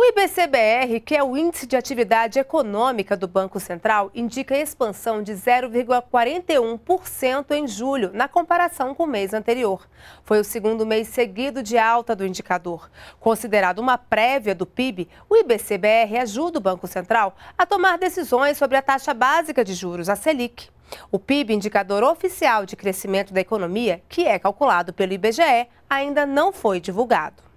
O IBCBR, que é o Índice de Atividade Econômica do Banco Central, indica expansão de 0,41% em julho, na comparação com o mês anterior. Foi o segundo mês seguido de alta do indicador. Considerado uma prévia do PIB, o IBCBR ajuda o Banco Central a tomar decisões sobre a taxa básica de juros, a Selic. O PIB, indicador oficial de crescimento da economia, que é calculado pelo IBGE, ainda não foi divulgado.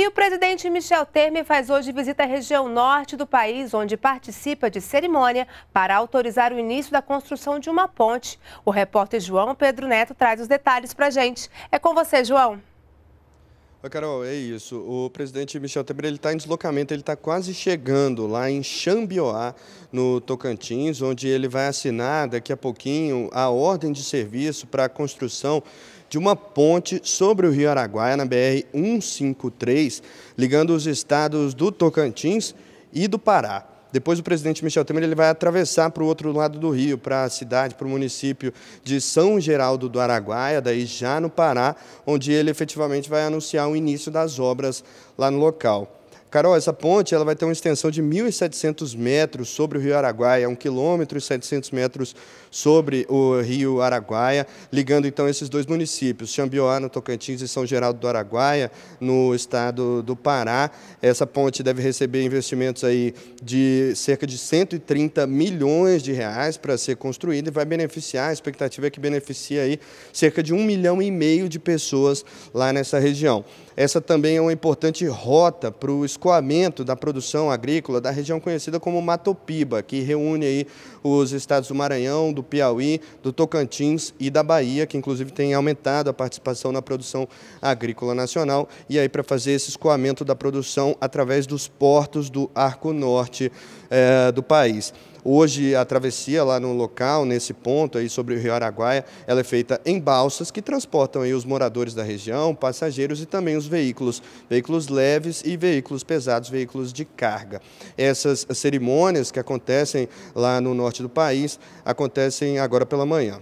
E o presidente Michel Temer faz hoje visita à região norte do país, onde participa de cerimônia para autorizar o início da construção de uma ponte. O repórter João Pedro Neto traz os detalhes para a gente. É com você, João. Oi, Carol, é isso. O presidente Michel Temer está em deslocamento, ele está quase chegando lá em Xambioá, no Tocantins, onde ele vai assinar daqui a pouquinho a ordem de serviço para a construção de uma ponte sobre o Rio Araguaia na BR 153, ligando os estados do Tocantins e do Pará. Depois o presidente Michel Temer ele vai atravessar para o outro lado do rio, para a cidade, para o município de São Geraldo do Araguaia, daí já no Pará, onde ele efetivamente vai anunciar o início das obras lá no local. Carol, essa ponte ela vai ter uma extensão de 1.700 metros sobre o rio Araguaia, 1 quilômetro e 700 metros sobre o rio Araguaia, ligando então esses dois municípios, Xambioá, no Tocantins, e São Geraldo do Araguaia, no estado do Pará. Essa ponte deve receber investimentos aí de cerca de 130 milhões de reais para ser construída e vai beneficiar, a expectativa é que beneficie aí cerca de um milhão e meio de pessoas lá nessa região. Essa também é uma importante rota para o escoamento da produção agrícola da região conhecida como Matopiba, que reúne aí os estados do Maranhão, do Piauí, do Tocantins e da Bahia, que inclusive tem aumentado a participação na produção agrícola nacional, e aí para fazer esse escoamento da produção através dos portos do Arco Norte eh, do país. Hoje a travessia lá no local, nesse ponto aí sobre o Rio Araguaia, ela é feita em balsas que transportam aí os moradores da região, passageiros e também os veículos, veículos leves e veículos pesados, veículos de carga. Essas cerimônias que acontecem lá no norte do país acontecem agora pela manhã.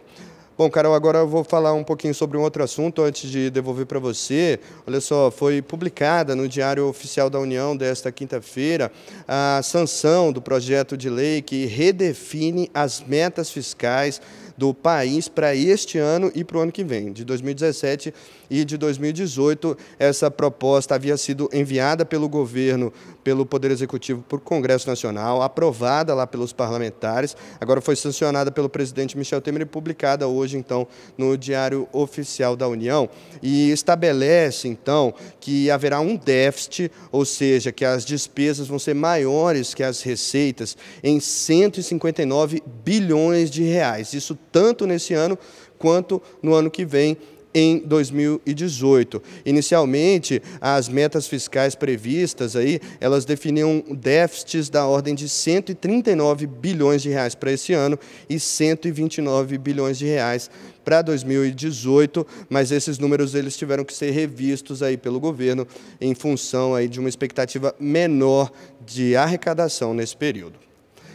Bom, Carol, agora eu vou falar um pouquinho sobre um outro assunto antes de devolver para você. Olha só, foi publicada no Diário Oficial da União desta quinta-feira a sanção do projeto de lei que redefine as metas fiscais do país para este ano e para o ano que vem. De 2017 e de 2018, essa proposta havia sido enviada pelo governo, pelo Poder Executivo, para o Congresso Nacional, aprovada lá pelos parlamentares, agora foi sancionada pelo presidente Michel Temer e publicada hoje, então, no Diário Oficial da União, e estabelece, então, que haverá um déficit, ou seja, que as despesas vão ser maiores que as receitas em 159 bilhões de reais. Isso tanto nesse ano quanto no ano que vem, em 2018. Inicialmente, as metas fiscais previstas aí, elas definiam déficits da ordem de 139 bilhões de reais para esse ano e 129 bilhões de reais para 2018, mas esses números eles tiveram que ser revistos aí pelo governo em função aí de uma expectativa menor de arrecadação nesse período.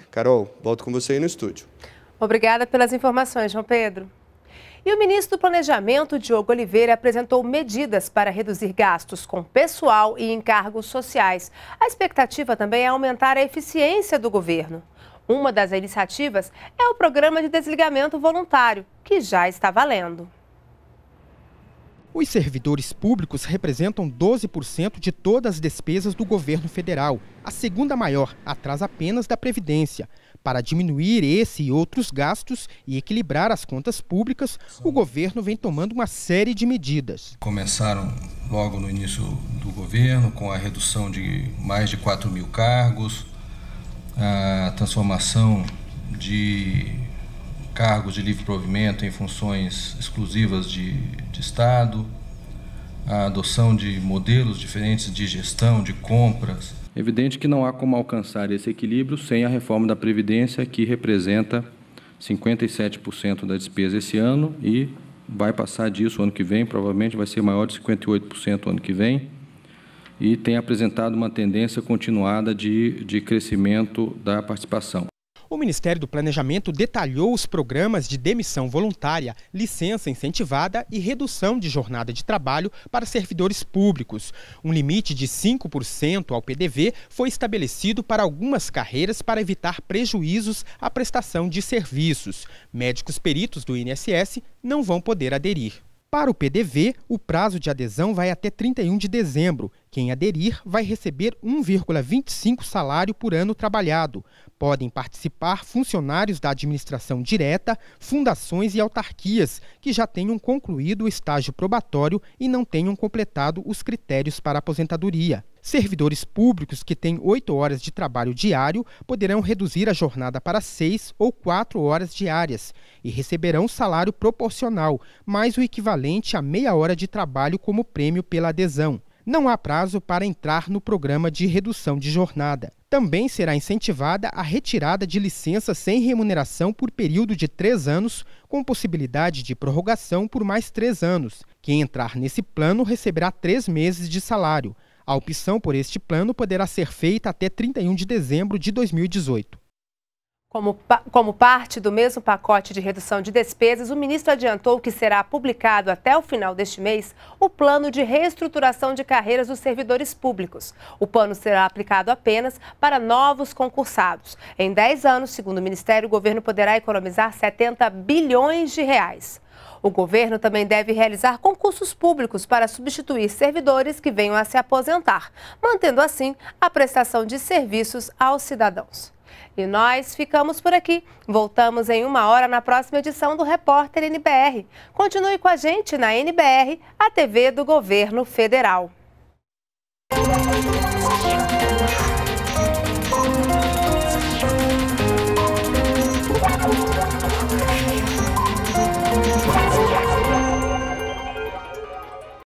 Carol, volto com você aí no estúdio. Obrigada pelas informações, João Pedro. E o ministro do Planejamento, Diogo Oliveira, apresentou medidas para reduzir gastos com pessoal e encargos sociais. A expectativa também é aumentar a eficiência do governo. Uma das iniciativas é o programa de desligamento voluntário, que já está valendo. Os servidores públicos representam 12% de todas as despesas do governo federal, a segunda maior, atrás apenas da Previdência. Para diminuir esse e outros gastos e equilibrar as contas públicas, o governo vem tomando uma série de medidas. Começaram logo no início do governo com a redução de mais de 4 mil cargos, a transformação de cargos de livre provimento em funções exclusivas de, de Estado, a adoção de modelos diferentes de gestão, de compras Evidente que não há como alcançar esse equilíbrio sem a reforma da Previdência, que representa 57% da despesa esse ano e vai passar disso ano que vem, provavelmente vai ser maior de 58% ano que vem, e tem apresentado uma tendência continuada de, de crescimento da participação. O Ministério do Planejamento detalhou os programas de demissão voluntária, licença incentivada e redução de jornada de trabalho para servidores públicos. Um limite de 5% ao PDV foi estabelecido para algumas carreiras para evitar prejuízos à prestação de serviços. Médicos peritos do INSS não vão poder aderir. Para o PDV, o prazo de adesão vai até 31 de dezembro quem aderir vai receber 1,25 salário por ano trabalhado. Podem participar funcionários da administração direta, fundações e autarquias que já tenham concluído o estágio probatório e não tenham completado os critérios para aposentadoria. Servidores públicos que têm oito horas de trabalho diário poderão reduzir a jornada para seis ou quatro horas diárias e receberão salário proporcional, mais o equivalente a meia hora de trabalho como prêmio pela adesão. Não há prazo para entrar no programa de redução de jornada. Também será incentivada a retirada de licença sem remuneração por período de três anos, com possibilidade de prorrogação por mais três anos. Quem entrar nesse plano receberá três meses de salário. A opção por este plano poderá ser feita até 31 de dezembro de 2018. Como, como, parte do mesmo pacote de redução de despesas, o ministro adiantou que será publicado até o final deste mês o plano de reestruturação de carreiras dos servidores públicos. O plano será aplicado apenas para novos concursados. Em 10 anos, segundo o Ministério, o governo poderá economizar 70 bilhões de reais. O governo também deve realizar concursos públicos para substituir servidores que venham a se aposentar, mantendo assim a prestação de serviços aos cidadãos. E nós ficamos por aqui. Voltamos em uma hora na próxima edição do Repórter NBR. Continue com a gente na NBR, a TV do Governo Federal.